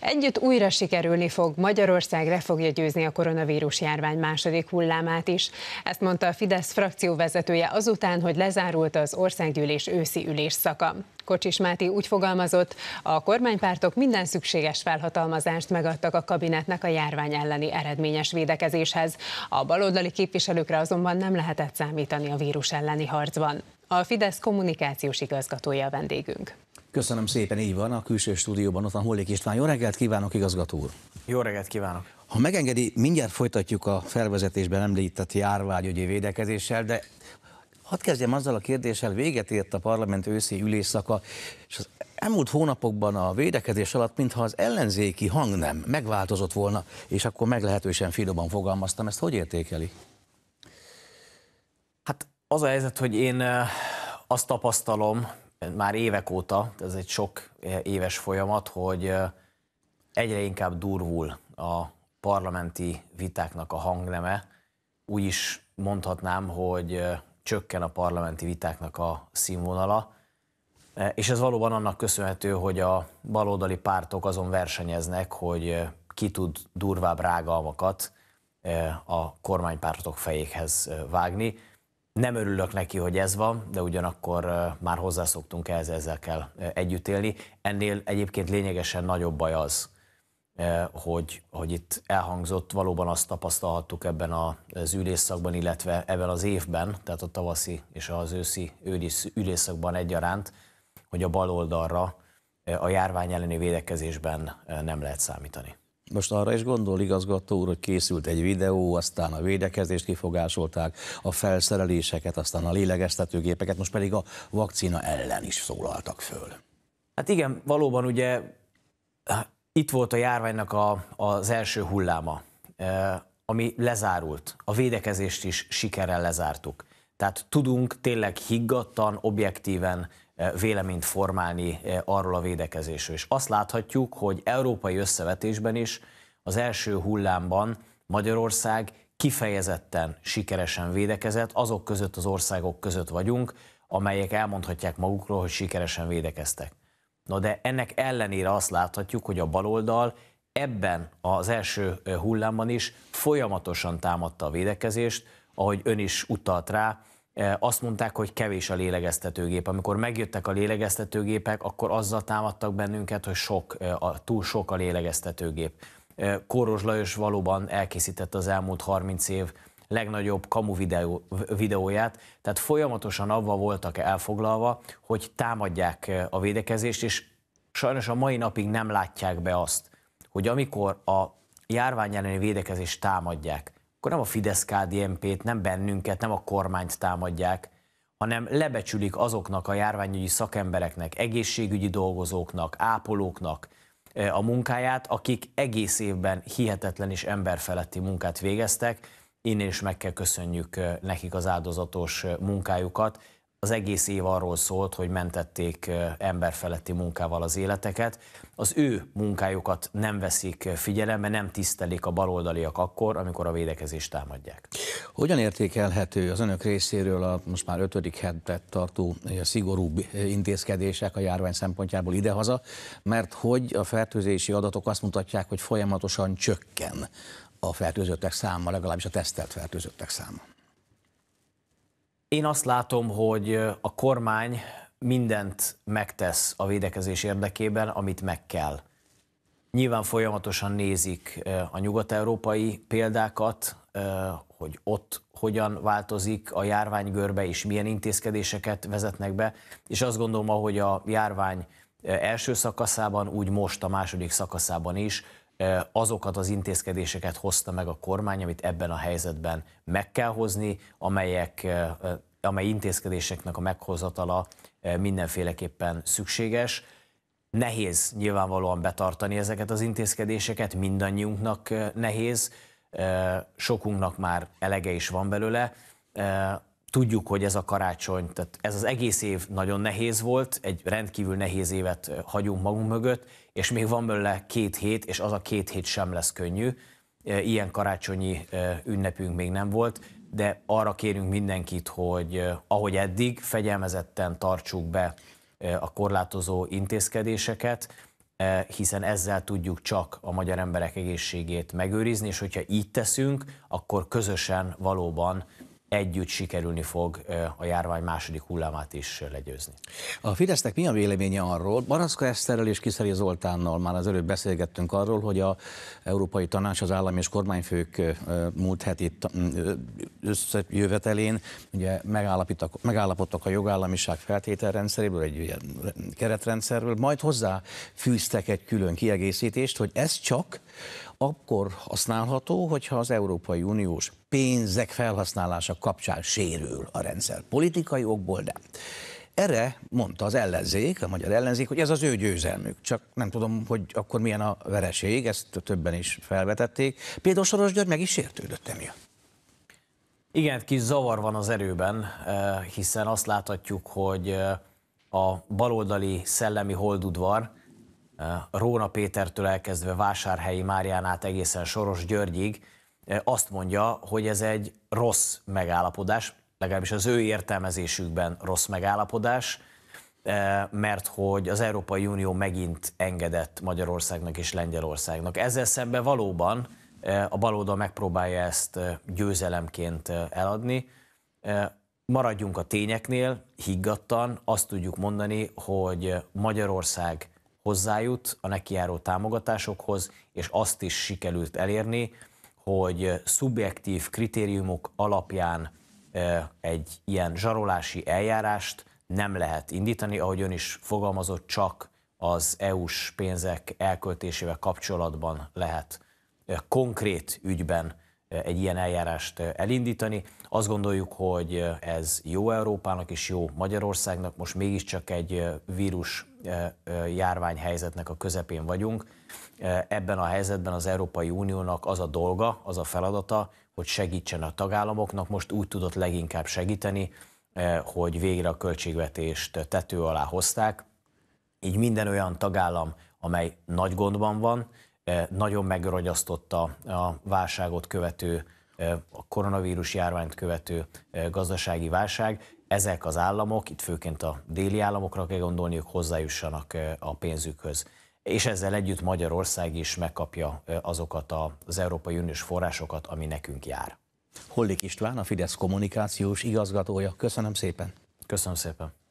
Együtt újra sikerülni fog, Magyarország le fogja győzni a koronavírus járvány második hullámát is. Ezt mondta a Fidesz frakció vezetője azután, hogy lezárult az országgyűlés őszi ülésszaka. Kocsis Máté úgy fogalmazott, a kormánypártok minden szükséges felhatalmazást megadtak a kabinetnek a járvány elleni eredményes védekezéshez. A baloldali képviselőkre azonban nem lehetett számítani a vírus elleni harcban. A Fidesz kommunikációs igazgatója a vendégünk. Köszönöm szépen, így van, a külső stúdióban ott van Hollék István. Jó reggelt kívánok, igazgató úr! Jó reggelt kívánok! Ha megengedi, mindjárt folytatjuk a felvezetésben említett járványügyi védekezéssel, de hadd kezdjem azzal a kérdéssel, véget ért a parlament őszi ülésszaka, és az elmúlt hónapokban a védekezés alatt, mintha az ellenzéki hang nem megváltozott volna, és akkor meglehetősen finoman fogalmaztam, ezt hogy értékeli? Hát az a helyzet, hogy én azt tapasztalom, már évek óta, ez egy sok éves folyamat, hogy egyre inkább durvul a parlamenti vitáknak a hangneme. Úgy is mondhatnám, hogy csökken a parlamenti vitáknak a színvonala, e, és ez valóban annak köszönhető, hogy a baloldali pártok azon versenyeznek, hogy ki tud durvább rágalmakat e, a kormánypártok fejéhez vágni. Nem örülök neki, hogy ez van, de ugyanakkor már hozzászoktunk ehhez, ezzel kell együtt élni. Ennél egyébként lényegesen nagyobb baj az, hogy, hogy itt elhangzott, valóban azt tapasztalhattuk ebben az ülésszakban, illetve ebben az évben, tehát a tavaszi és az őszi ülésszakban egyaránt, hogy a baloldalra a járvány elleni védekezésben nem lehet számítani. Most arra is gondol igazgató úr, hogy készült egy videó, aztán a védekezést kifogásolták, a felszereléseket, aztán a lélegeztetőgépeket, most pedig a vakcina ellen is szólaltak föl. Hát igen, valóban ugye hát itt volt a járványnak a, az első hulláma, e, ami lezárult. A védekezést is sikerrel lezártuk. Tehát tudunk tényleg higgadtan, objektíven E, véleményt formálni e, arról a védekezésről. És azt láthatjuk, hogy európai összevetésben is az első hullámban Magyarország kifejezetten sikeresen védekezett, azok között az országok között vagyunk, amelyek elmondhatják magukról, hogy sikeresen védekeztek. Na de ennek ellenére azt láthatjuk, hogy a baloldal ebben az első e, hullámban is folyamatosan támadta a védekezést, ahogy ön is utalt rá, Eh, azt mondták, hogy kevés a lélegeztetőgép. Amikor megjöttek a lélegeztetőgépek, akkor azzal támadtak bennünket, hogy sok, eh, túl sok a lélegeztetőgép. Eh, Kóros Lajos valóban elkészítette az elmúlt 30 év legnagyobb kamu videó, videóját, tehát folyamatosan avval voltak elfoglalva, hogy támadják a védekezést, és sajnos a mai napig nem látják be azt, hogy amikor a járvány elleni védekezést támadják, akkor nem a fidesz KDMP-t, nem bennünket, nem a kormányt támadják, hanem lebecsülik azoknak a járványügyi szakembereknek, egészségügyi dolgozóknak, ápolóknak a munkáját, akik egész évben hihetetlen és emberfeletti munkát végeztek. Innen is meg kell köszönjük nekik az áldozatos munkájukat. Az egész év arról szólt, hogy mentették emberfeletti munkával az életeket. Az ő munkájukat nem veszik figyelembe, nem tisztelik a baloldaliak akkor, amikor a védekezést támadják. Hogyan értékelhető az önök részéről a most már ötödik hetet tartó a szigorúbb intézkedések a járvány szempontjából idehaza, mert hogy a fertőzési adatok azt mutatják, hogy folyamatosan csökken a fertőzöttek száma, legalábbis a tesztelt fertőzöttek száma. Én azt látom, hogy a kormány mindent megtesz a védekezés érdekében, amit meg kell. Nyilván folyamatosan nézik a nyugat-európai példákat, hogy ott hogyan változik a járványgörbe, és milyen intézkedéseket vezetnek be, és azt gondolom, hogy a járvány első szakaszában, úgy most a második szakaszában is azokat az intézkedéseket hozta meg a kormány, amit ebben a helyzetben meg kell hozni, amelyek, amely intézkedéseknek a meghozatala mindenféleképpen szükséges. Nehéz nyilvánvalóan betartani ezeket az intézkedéseket, mindannyiunknak nehéz, sokunknak már elege is van belőle. Tudjuk, hogy ez a karácsony, tehát ez az egész év nagyon nehéz volt, egy rendkívül nehéz évet hagyunk magunk mögött, és még van belőle két hét, és az a két hét sem lesz könnyű. Ilyen karácsonyi ünnepünk még nem volt, de arra kérünk mindenkit, hogy ahogy eddig, fegyelmezetten tartsuk be a korlátozó intézkedéseket, hiszen ezzel tudjuk csak a magyar emberek egészségét megőrizni, és hogyha így teszünk, akkor közösen valóban együtt sikerülni fog a járvány második hullámát is legyőzni. A Fidesznek mi a véleménye arról? Baraszka Eszterrel és Kiszeri Zoltánnal már az előbb beszélgettünk arról, hogy a Európai Tanács az állam és kormányfők múlt heti összejövetelén ugye megállapodtak a jogállamiság feltételrendszeréből, egy ilyen keretrendszerről, majd hozzá fűztek egy külön kiegészítést, hogy ez csak akkor használható, hogyha az Európai Uniós pénzek felhasználása kapcsán sérül a rendszer politikai okból, de erre mondta az ellenzék, a magyar ellenzék, hogy ez az ő győzelmük. Csak nem tudom, hogy akkor milyen a vereség, ezt többen is felvetették. Például Soros György meg is sértődött emiatt. Igen, kis zavar van az erőben, eh, hiszen azt láthatjuk, hogy eh, a baloldali szellemi holdudvar Eh, Róna Pétertől elkezdve Vásárhelyi Márián át egészen Soros Györgyig eh, azt mondja, hogy ez egy rossz megállapodás, legalábbis az ő értelmezésükben rossz megállapodás, eh, mert hogy az Európai Unió megint engedett Magyarországnak és Lengyelországnak. Ezzel szemben valóban a baloldal megpróbálja ezt győzelemként eladni. Maradjunk a tényeknél, higgadtan azt tudjuk mondani, hogy Magyarország hozzájut a neki járó támogatásokhoz, és azt is sikerült elérni, hogy szubjektív kritériumok alapján egy ilyen zsarolási eljárást nem lehet indítani, ahogy ön is fogalmazott, csak az EU-s pénzek elköltésével kapcsolatban lehet konkrét ügyben egy ilyen eljárást eh, elindítani. Azt gondoljuk, hogy eh, ez jó Európának és jó Magyarországnak, most mégiscsak egy eh, vírus járványhelyzetnek a közepén vagyunk. Ebben a helyzetben az Európai Uniónak az a dolga, az a feladata, hogy segítsen a tagállamoknak, most úgy tudott leginkább segíteni, hogy végre a költségvetést tető alá hozták. Így minden olyan tagállam, amely nagy gondban van, Eh, nagyon megragyasztotta a válságot követő, eh, a koronavírus járványt követő eh, gazdasági válság. Ezek az államok, itt főként a déli államokra kell gondolniuk, hozzájussanak a pénzükhöz. És ezzel együtt Magyarország is megkapja azokat az Európai Uniós forrásokat, ami nekünk jár. Hollik István, a Fidesz kommunikációs igazgatója. Köszönöm szépen. Köszönöm szépen.